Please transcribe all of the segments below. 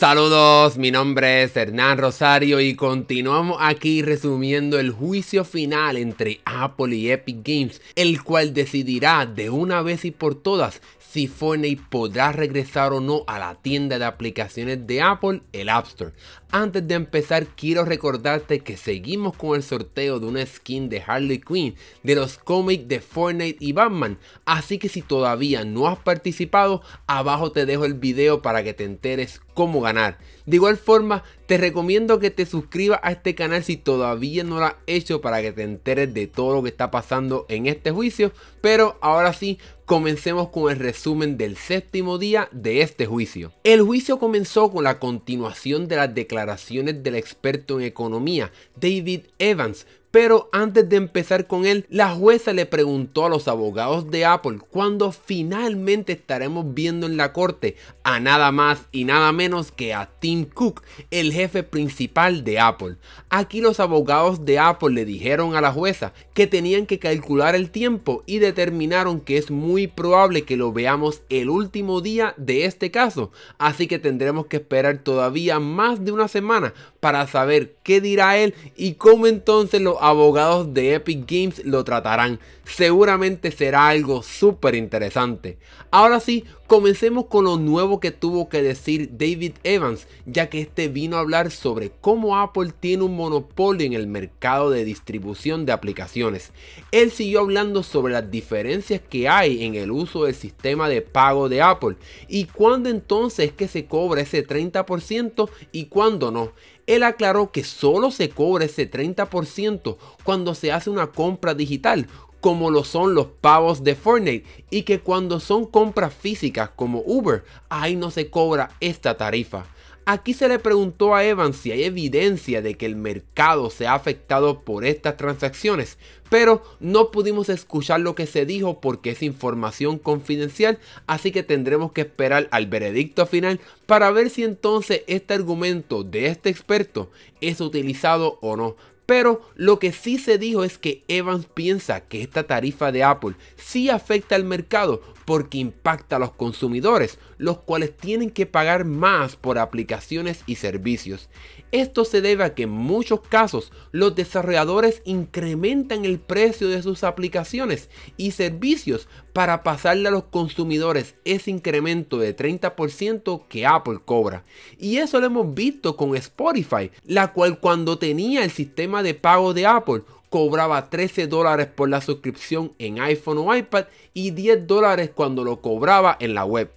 Saludos, mi nombre es Hernán Rosario y continuamos aquí resumiendo el juicio final entre Apple y Epic Games, el cual decidirá de una vez y por todas si Fortnite podrá regresar o no a la tienda de aplicaciones de Apple, el App Store. Antes de empezar, quiero recordarte que seguimos con el sorteo de una skin de Harley Quinn de los cómics de Fortnite y Batman, así que si todavía no has participado, abajo te dejo el video para que te enteres cómo ganar. De igual forma, te recomiendo que te suscribas a este canal si todavía no lo has hecho para que te enteres de todo lo que está pasando en este juicio. Pero ahora sí, comencemos con el resumen del séptimo día de este juicio. El juicio comenzó con la continuación de las declaraciones del experto en economía, David Evans, pero antes de empezar con él, la jueza le preguntó a los abogados de Apple cuándo finalmente estaremos viendo en la corte a nada más y nada menos que a Tim Cook, el jefe principal de Apple. Aquí los abogados de Apple le dijeron a la jueza que tenían que calcular el tiempo y determinaron que es muy probable que lo veamos el último día de este caso, así que tendremos que esperar todavía más de una semana para saber qué dirá él y cómo entonces los abogados de Epic Games lo tratarán. Seguramente será algo súper interesante. Ahora sí, Comencemos con lo nuevo que tuvo que decir David Evans, ya que este vino a hablar sobre cómo Apple tiene un monopolio en el mercado de distribución de aplicaciones. Él siguió hablando sobre las diferencias que hay en el uso del sistema de pago de Apple y cuándo entonces es que se cobra ese 30% y cuándo no. Él aclaró que solo se cobra ese 30% cuando se hace una compra digital, como lo son los pavos de Fortnite y que cuando son compras físicas como Uber, ahí no se cobra esta tarifa. Aquí se le preguntó a Evans si hay evidencia de que el mercado se ha afectado por estas transacciones, pero no pudimos escuchar lo que se dijo porque es información confidencial, así que tendremos que esperar al veredicto final para ver si entonces este argumento de este experto es utilizado o no. Pero lo que sí se dijo es que Evans piensa que esta tarifa de Apple sí afecta al mercado porque impacta a los consumidores, los cuales tienen que pagar más por aplicaciones y servicios. Esto se debe a que en muchos casos los desarrolladores incrementan el precio de sus aplicaciones y servicios para pasarle a los consumidores ese incremento de 30% que Apple cobra. Y eso lo hemos visto con Spotify, la cual cuando tenía el sistema de pago de Apple cobraba 13 dólares por la suscripción en iPhone o iPad y 10 dólares cuando lo cobraba en la web.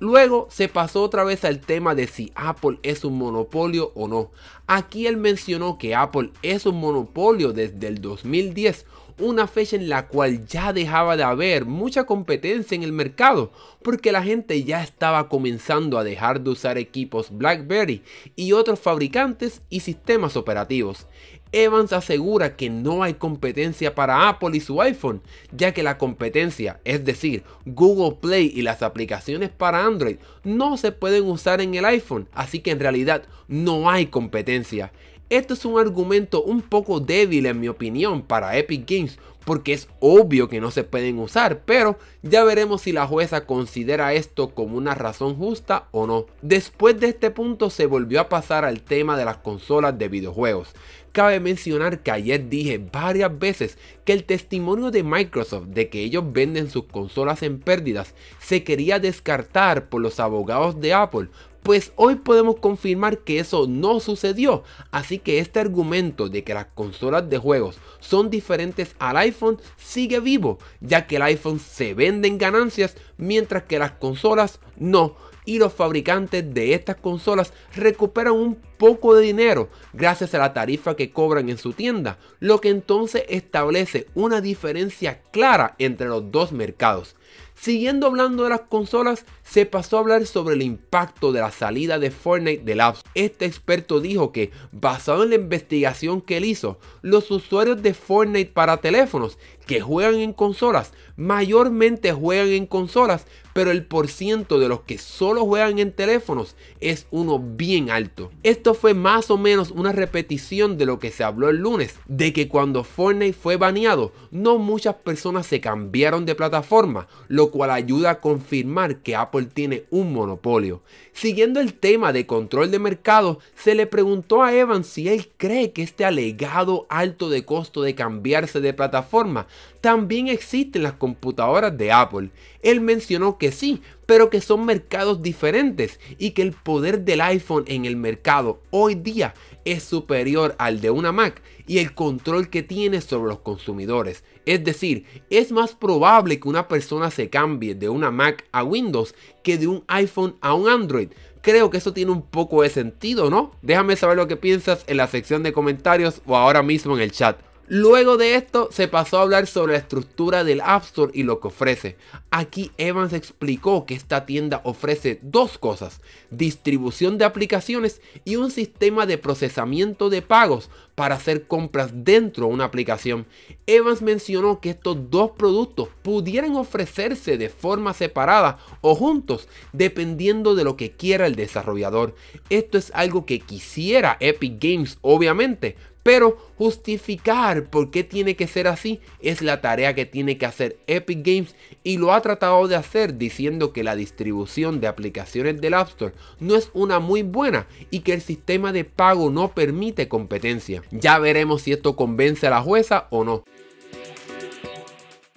Luego se pasó otra vez al tema de si Apple es un monopolio o no. Aquí él mencionó que Apple es un monopolio desde el 2010 una fecha en la cual ya dejaba de haber mucha competencia en el mercado, porque la gente ya estaba comenzando a dejar de usar equipos BlackBerry y otros fabricantes y sistemas operativos. Evans asegura que no hay competencia para Apple y su iPhone, ya que la competencia, es decir, Google Play y las aplicaciones para Android, no se pueden usar en el iPhone, así que en realidad no hay competencia. Esto es un argumento un poco débil en mi opinión para Epic Games porque es obvio que no se pueden usar, pero ya veremos si la jueza considera esto como una razón justa o no. Después de este punto se volvió a pasar al tema de las consolas de videojuegos. Cabe mencionar que ayer dije varias veces que el testimonio de Microsoft de que ellos venden sus consolas en pérdidas se quería descartar por los abogados de Apple pues hoy podemos confirmar que eso no sucedió, así que este argumento de que las consolas de juegos son diferentes al iPhone sigue vivo, ya que el iPhone se vende en ganancias mientras que las consolas no, y los fabricantes de estas consolas recuperan un poco de dinero gracias a la tarifa que cobran en su tienda, lo que entonces establece una diferencia clara entre los dos mercados. Siguiendo hablando de las consolas, se pasó a hablar sobre el impacto de la salida de Fortnite de Labs. Este experto dijo que, basado en la investigación que él hizo, los usuarios de Fortnite para teléfonos que juegan en consolas, mayormente juegan en consolas, pero el porcentaje de los que solo juegan en teléfonos es uno bien alto. Esto fue más o menos una repetición de lo que se habló el lunes, de que cuando Fortnite fue baneado, no muchas personas se cambiaron de plataforma, lo cual ayuda a confirmar que Apple tiene un monopolio. Siguiendo el tema de control de mercado, se le preguntó a Evans si él cree que este alegado alto de costo de cambiarse de plataforma también existen las computadoras de Apple. Él mencionó que sí, pero que son mercados diferentes y que el poder del iPhone en el mercado hoy día es superior al de una Mac y el control que tiene sobre los consumidores. Es decir, es más probable que una persona se cambie de una Mac a Windows que de un iPhone a un Android. Creo que eso tiene un poco de sentido, ¿no? Déjame saber lo que piensas en la sección de comentarios o ahora mismo en el chat. Luego de esto, se pasó a hablar sobre la estructura del App Store y lo que ofrece. Aquí Evans explicó que esta tienda ofrece dos cosas, distribución de aplicaciones y un sistema de procesamiento de pagos para hacer compras dentro de una aplicación. Evans mencionó que estos dos productos pudieran ofrecerse de forma separada o juntos, dependiendo de lo que quiera el desarrollador. Esto es algo que quisiera Epic Games, obviamente, pero justificar por qué tiene que ser así es la tarea que tiene que hacer Epic Games y lo ha tratado de hacer diciendo que la distribución de aplicaciones del App Store no es una muy buena y que el sistema de pago no permite competencia. Ya veremos si esto convence a la jueza o no.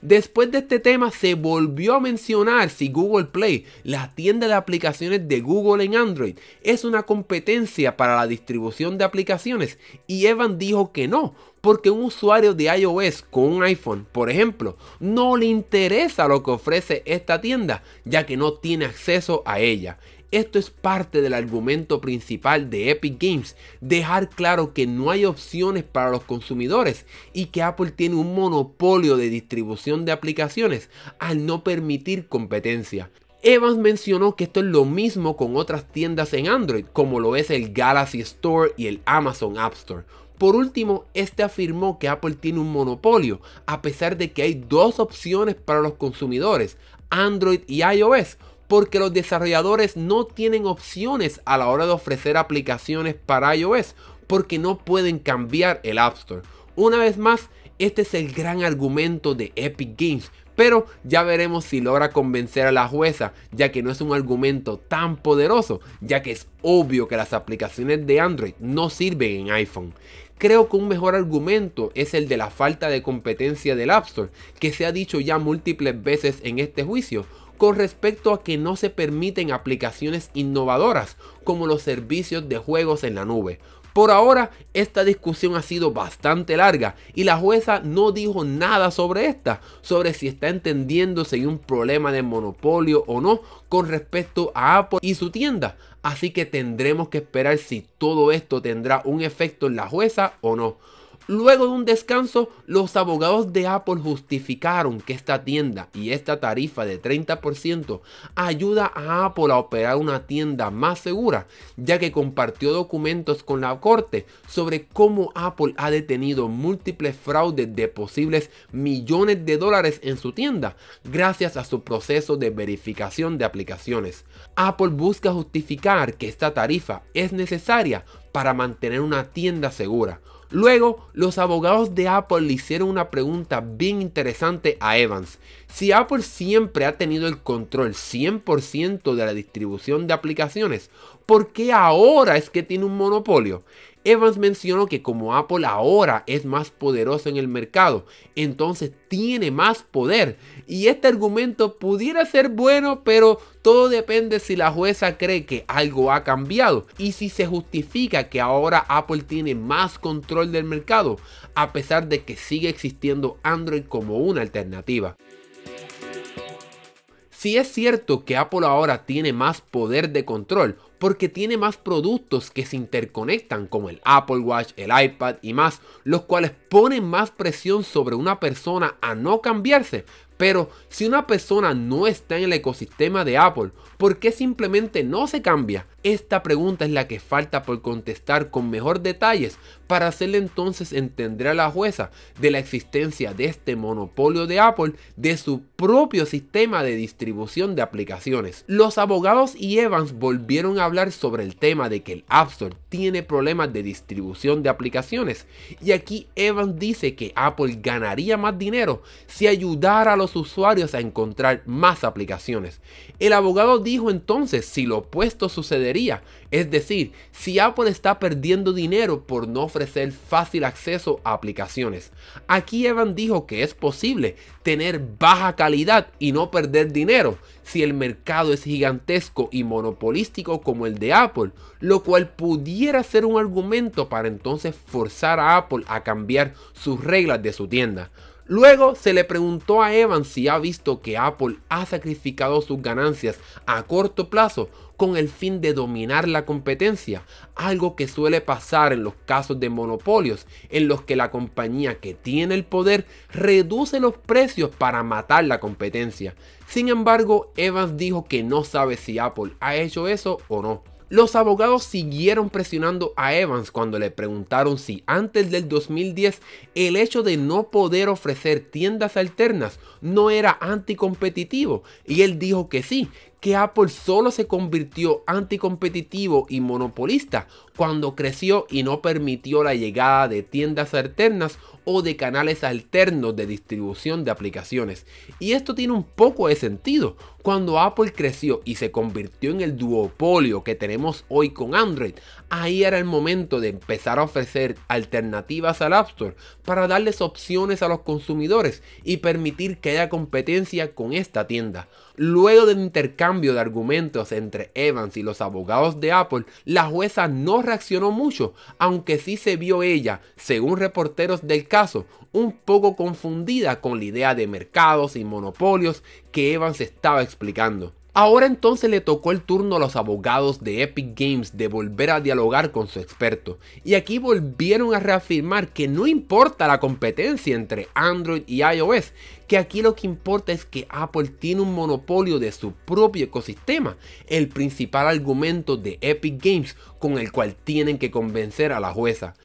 Después de este tema se volvió a mencionar si Google Play, la tienda de aplicaciones de Google en Android, es una competencia para la distribución de aplicaciones y Evan dijo que no, porque un usuario de iOS con un iPhone, por ejemplo, no le interesa lo que ofrece esta tienda, ya que no tiene acceso a ella. Esto es parte del argumento principal de Epic Games, dejar claro que no hay opciones para los consumidores y que Apple tiene un monopolio de distribución de aplicaciones al no permitir competencia. Evans mencionó que esto es lo mismo con otras tiendas en Android, como lo es el Galaxy Store y el Amazon App Store. Por último, este afirmó que Apple tiene un monopolio, a pesar de que hay dos opciones para los consumidores, Android y iOS, porque los desarrolladores no tienen opciones a la hora de ofrecer aplicaciones para iOS porque no pueden cambiar el App Store. Una vez más, este es el gran argumento de Epic Games, pero ya veremos si logra convencer a la jueza, ya que no es un argumento tan poderoso, ya que es obvio que las aplicaciones de Android no sirven en iPhone. Creo que un mejor argumento es el de la falta de competencia del App Store, que se ha dicho ya múltiples veces en este juicio, con respecto a que no se permiten aplicaciones innovadoras como los servicios de juegos en la nube. Por ahora, esta discusión ha sido bastante larga y la jueza no dijo nada sobre esta, sobre si está entendiendo si hay un problema de monopolio o no con respecto a Apple y su tienda. Así que tendremos que esperar si todo esto tendrá un efecto en la jueza o no. Luego de un descanso, los abogados de Apple justificaron que esta tienda y esta tarifa de 30% ayuda a Apple a operar una tienda más segura, ya que compartió documentos con la corte sobre cómo Apple ha detenido múltiples fraudes de posibles millones de dólares en su tienda gracias a su proceso de verificación de aplicaciones. Apple busca justificar que esta tarifa es necesaria para mantener una tienda segura Luego, los abogados de Apple le hicieron una pregunta bien interesante a Evans. Si Apple siempre ha tenido el control 100% de la distribución de aplicaciones, ¿por qué ahora es que tiene un monopolio? Evans mencionó que como Apple ahora es más poderoso en el mercado, entonces tiene más poder. Y este argumento pudiera ser bueno, pero todo depende si la jueza cree que algo ha cambiado y si se justifica que ahora Apple tiene más control del mercado, a pesar de que sigue existiendo Android como una alternativa. Si es cierto que Apple ahora tiene más poder de control porque tiene más productos que se interconectan como el Apple Watch, el iPad y más, los cuales ponen más presión sobre una persona a no cambiarse. Pero si una persona no está en el ecosistema de Apple, ¿por qué simplemente no se cambia? Esta pregunta es la que falta por contestar con mejor detalles para hacerle entonces entender a la jueza de la existencia de este monopolio de Apple de su propio sistema de distribución de aplicaciones. Los abogados y Evans volvieron a hablar sobre el tema de que el App Store tiene problemas de distribución de aplicaciones y aquí Evans dice que Apple ganaría más dinero si ayudara a los usuarios a encontrar más aplicaciones. El abogado dijo entonces si lo opuesto sucedería, es decir, si Apple está perdiendo dinero por no ofrecer fácil acceso a aplicaciones. Aquí Evan dijo que es posible tener baja calidad y no perder dinero si el mercado es gigantesco y monopolístico como el de Apple, lo cual pudiera ser un argumento para entonces forzar a Apple a cambiar sus reglas de su tienda. Luego se le preguntó a Evans si ha visto que Apple ha sacrificado sus ganancias a corto plazo con el fin de dominar la competencia, algo que suele pasar en los casos de monopolios, en los que la compañía que tiene el poder reduce los precios para matar la competencia. Sin embargo, Evans dijo que no sabe si Apple ha hecho eso o no. Los abogados siguieron presionando a Evans cuando le preguntaron si antes del 2010 el hecho de no poder ofrecer tiendas alternas no era anticompetitivo y él dijo que sí, que Apple solo se convirtió anticompetitivo y monopolista cuando creció y no permitió la llegada de tiendas alternas o de canales alternos de distribución de aplicaciones. Y esto tiene un poco de sentido. Cuando Apple creció y se convirtió en el duopolio que tenemos hoy con Android, ahí era el momento de empezar a ofrecer alternativas al App Store para darles opciones a los consumidores y permitir que haya competencia con esta tienda. Luego del intercambio de argumentos entre Evans y los abogados de Apple, la jueza no reaccionó mucho, aunque sí se vio ella, según reporteros del caso, un poco confundida con la idea de mercados y monopolios que Evans estaba explicando. Ahora entonces le tocó el turno a los abogados de Epic Games de volver a dialogar con su experto, y aquí volvieron a reafirmar que no importa la competencia entre Android y iOS, que aquí lo que importa es que Apple tiene un monopolio de su propio ecosistema, el principal argumento de Epic Games con el cual tienen que convencer a la jueza.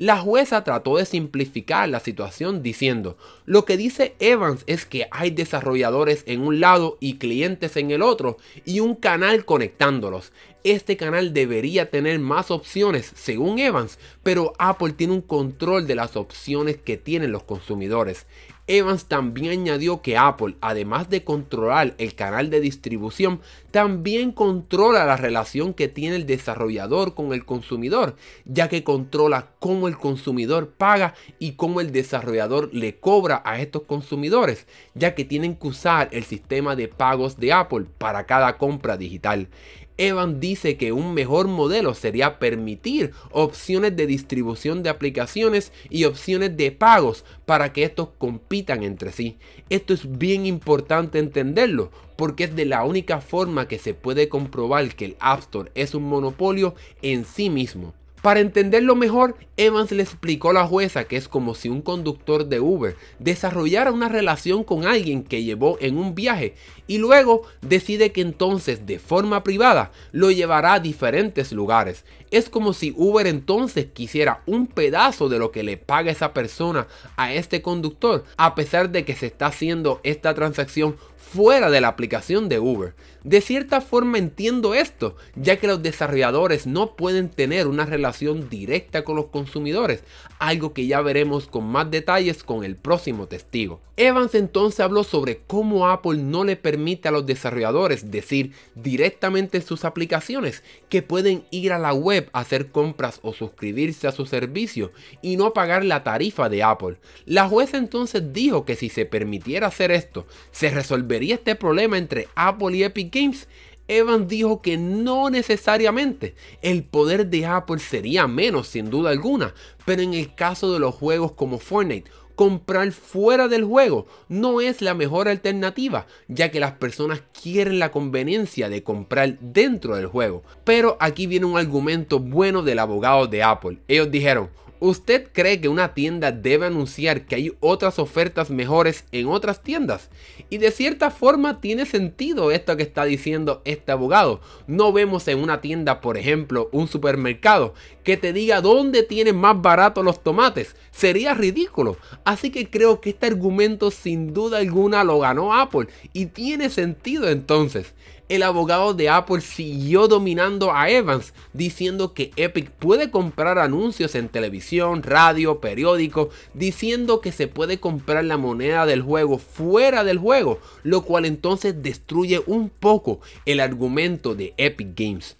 La jueza trató de simplificar la situación diciendo, lo que dice Evans es que hay desarrolladores en un lado y clientes en el otro y un canal conectándolos. Este canal debería tener más opciones según Evans, pero Apple tiene un control de las opciones que tienen los consumidores. Evans también añadió que Apple, además de controlar el canal de distribución, también controla la relación que tiene el desarrollador con el consumidor, ya que controla cómo el consumidor paga y cómo el desarrollador le cobra a estos consumidores, ya que tienen que usar el sistema de pagos de Apple para cada compra digital. Evan dice que un mejor modelo sería permitir opciones de distribución de aplicaciones y opciones de pagos para que estos compitan entre sí. Esto es bien importante entenderlo porque es de la única forma que se puede comprobar que el App Store es un monopolio en sí mismo. Para entenderlo mejor, Evans le explicó a la jueza que es como si un conductor de Uber desarrollara una relación con alguien que llevó en un viaje y luego decide que entonces de forma privada lo llevará a diferentes lugares. Es como si Uber entonces quisiera un pedazo de lo que le paga esa persona a este conductor a pesar de que se está haciendo esta transacción fuera de la aplicación de Uber. De cierta forma entiendo esto, ya que los desarrolladores no pueden tener una relación directa con los consumidores, algo que ya veremos con más detalles con el próximo testigo. Evans entonces habló sobre cómo Apple no le permite a los desarrolladores decir directamente sus aplicaciones que pueden ir a la web a hacer compras o suscribirse a su servicio y no pagar la tarifa de Apple. La jueza entonces dijo que si se permitiera hacer esto, se resolvería vería este problema entre Apple y Epic Games, Evans dijo que no necesariamente el poder de Apple sería menos sin duda alguna, pero en el caso de los juegos como Fortnite, comprar fuera del juego no es la mejor alternativa, ya que las personas quieren la conveniencia de comprar dentro del juego. Pero aquí viene un argumento bueno del abogado de Apple. Ellos dijeron, ¿Usted cree que una tienda debe anunciar que hay otras ofertas mejores en otras tiendas? Y de cierta forma tiene sentido esto que está diciendo este abogado. No vemos en una tienda, por ejemplo, un supermercado, que te diga dónde tienen más barato los tomates. Sería ridículo. Así que creo que este argumento sin duda alguna lo ganó Apple y tiene sentido entonces el abogado de Apple siguió dominando a Evans, diciendo que Epic puede comprar anuncios en televisión, radio, periódico, diciendo que se puede comprar la moneda del juego fuera del juego, lo cual entonces destruye un poco el argumento de Epic Games.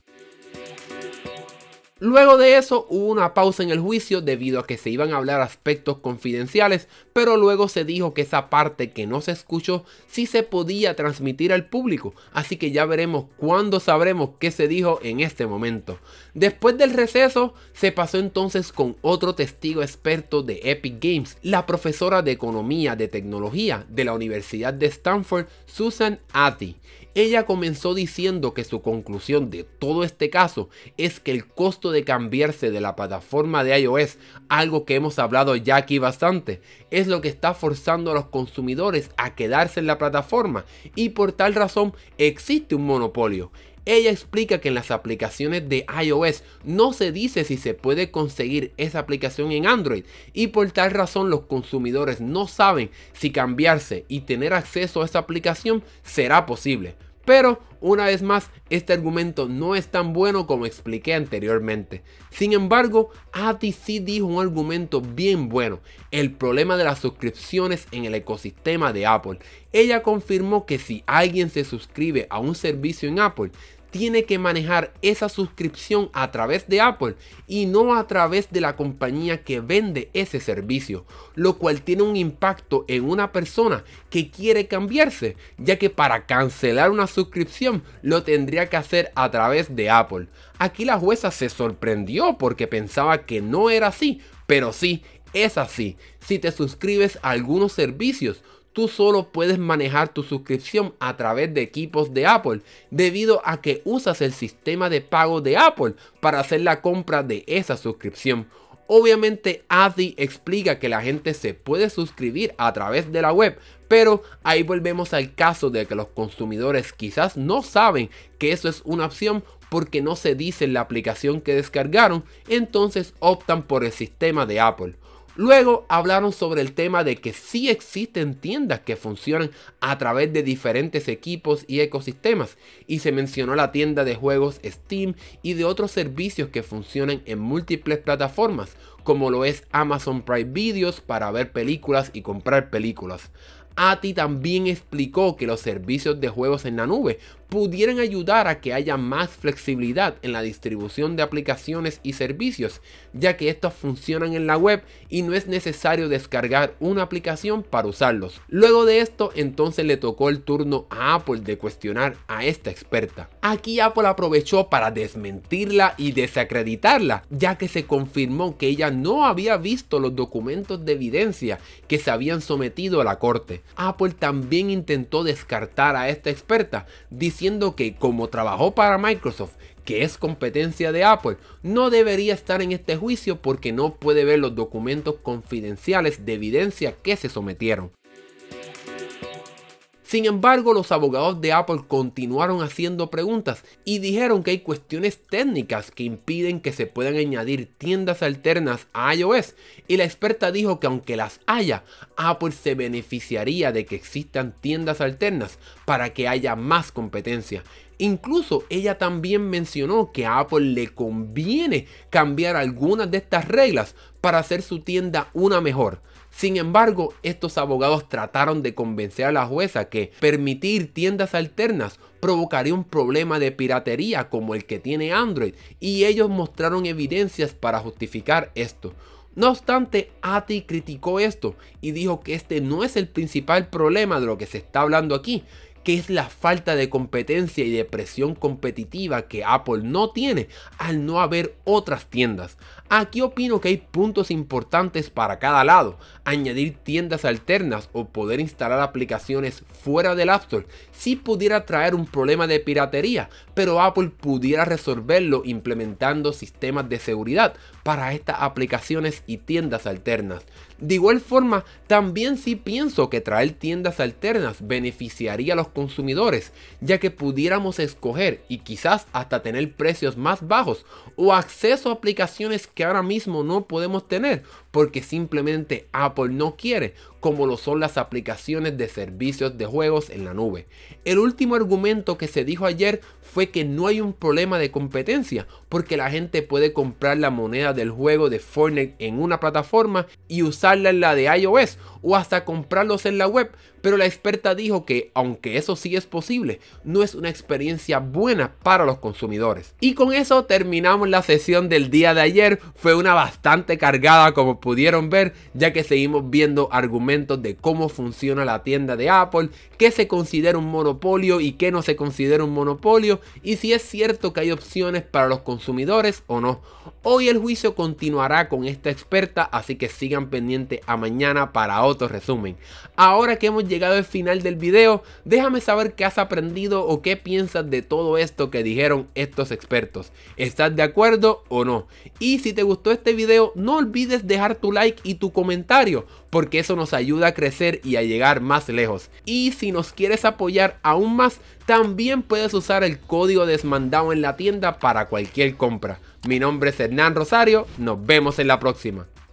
Luego de eso hubo una pausa en el juicio debido a que se iban a hablar aspectos confidenciales, pero luego se dijo que esa parte que no se escuchó sí se podía transmitir al público, así que ya veremos cuándo sabremos qué se dijo en este momento. Después del receso se pasó entonces con otro testigo experto de Epic Games, la profesora de Economía de Tecnología de la Universidad de Stanford, Susan Addy. Ella comenzó diciendo que su conclusión de todo este caso es que el costo de cambiarse de la plataforma de iOS, algo que hemos hablado ya aquí bastante, es lo que está forzando a los consumidores a quedarse en la plataforma y por tal razón existe un monopolio. Ella explica que en las aplicaciones de iOS no se dice si se puede conseguir esa aplicación en Android y por tal razón los consumidores no saben si cambiarse y tener acceso a esa aplicación será posible. Pero, una vez más, este argumento no es tan bueno como expliqué anteriormente. Sin embargo, ATI sí dijo un argumento bien bueno, el problema de las suscripciones en el ecosistema de Apple. Ella confirmó que si alguien se suscribe a un servicio en Apple, tiene que manejar esa suscripción a través de Apple y no a través de la compañía que vende ese servicio, lo cual tiene un impacto en una persona que quiere cambiarse, ya que para cancelar una suscripción lo tendría que hacer a través de Apple. Aquí la jueza se sorprendió porque pensaba que no era así, pero sí, es así. Si te suscribes a algunos servicios, tú solo puedes manejar tu suscripción a través de equipos de Apple, debido a que usas el sistema de pago de Apple para hacer la compra de esa suscripción. Obviamente Adi explica que la gente se puede suscribir a través de la web, pero ahí volvemos al caso de que los consumidores quizás no saben que eso es una opción porque no se dice en la aplicación que descargaron, entonces optan por el sistema de Apple. Luego hablaron sobre el tema de que sí existen tiendas que funcionan a través de diferentes equipos y ecosistemas y se mencionó la tienda de juegos Steam y de otros servicios que funcionan en múltiples plataformas como lo es Amazon Prime Videos para ver películas y comprar películas. Ati también explicó que los servicios de juegos en la nube pudieran ayudar a que haya más flexibilidad en la distribución de aplicaciones y servicios, ya que estos funcionan en la web y no es necesario descargar una aplicación para usarlos. Luego de esto, entonces le tocó el turno a Apple de cuestionar a esta experta. Aquí Apple aprovechó para desmentirla y desacreditarla, ya que se confirmó que ella no había visto los documentos de evidencia que se habían sometido a la corte. Apple también intentó descartar a esta experta, diciendo diciendo que como trabajó para Microsoft, que es competencia de Apple, no debería estar en este juicio porque no puede ver los documentos confidenciales de evidencia que se sometieron. Sin embargo, los abogados de Apple continuaron haciendo preguntas y dijeron que hay cuestiones técnicas que impiden que se puedan añadir tiendas alternas a iOS y la experta dijo que aunque las haya, Apple se beneficiaría de que existan tiendas alternas para que haya más competencia. Incluso ella también mencionó que a Apple le conviene cambiar algunas de estas reglas para hacer su tienda una mejor. Sin embargo, estos abogados trataron de convencer a la jueza que permitir tiendas alternas provocaría un problema de piratería como el que tiene Android y ellos mostraron evidencias para justificar esto. No obstante, ATI criticó esto y dijo que este no es el principal problema de lo que se está hablando aquí, que es la falta de competencia y de presión competitiva que Apple no tiene al no haber otras tiendas. Aquí opino que hay puntos importantes para cada lado. Añadir tiendas alternas o poder instalar aplicaciones fuera del App Store sí pudiera traer un problema de piratería, pero Apple pudiera resolverlo implementando sistemas de seguridad para estas aplicaciones y tiendas alternas. De igual forma, también sí pienso que traer tiendas alternas beneficiaría a los consumidores, ya que pudiéramos escoger y quizás hasta tener precios más bajos o acceso a aplicaciones que ahora mismo no podemos tener porque simplemente Apple no quiere, como lo son las aplicaciones de servicios de juegos en la nube. El último argumento que se dijo ayer fue que no hay un problema de competencia, porque la gente puede comprar la moneda del juego de Fortnite en una plataforma y usarla en la de iOS o hasta comprarlos en la web pero la experta dijo que, aunque eso sí es posible, no es una experiencia buena para los consumidores. Y con eso terminamos la sesión del día de ayer. Fue una bastante cargada como pudieron ver, ya que seguimos viendo argumentos de cómo funciona la tienda de Apple, qué se considera un monopolio y qué no se considera un monopolio, y si es cierto que hay opciones para los consumidores o no. Hoy el juicio continuará con esta experta, así que sigan pendientes a mañana para otro resumen. Ahora que hemos llegado al final del video, déjame saber qué has aprendido o qué piensas de todo esto que dijeron estos expertos. ¿Estás de acuerdo o no? Y si te gustó este video, no olvides dejar tu like y tu comentario, porque eso nos ayuda a crecer y a llegar más lejos. Y si nos quieres apoyar aún más, también puedes usar el código desmandado en la tienda para cualquier compra. Mi nombre es Hernán Rosario, nos vemos en la próxima.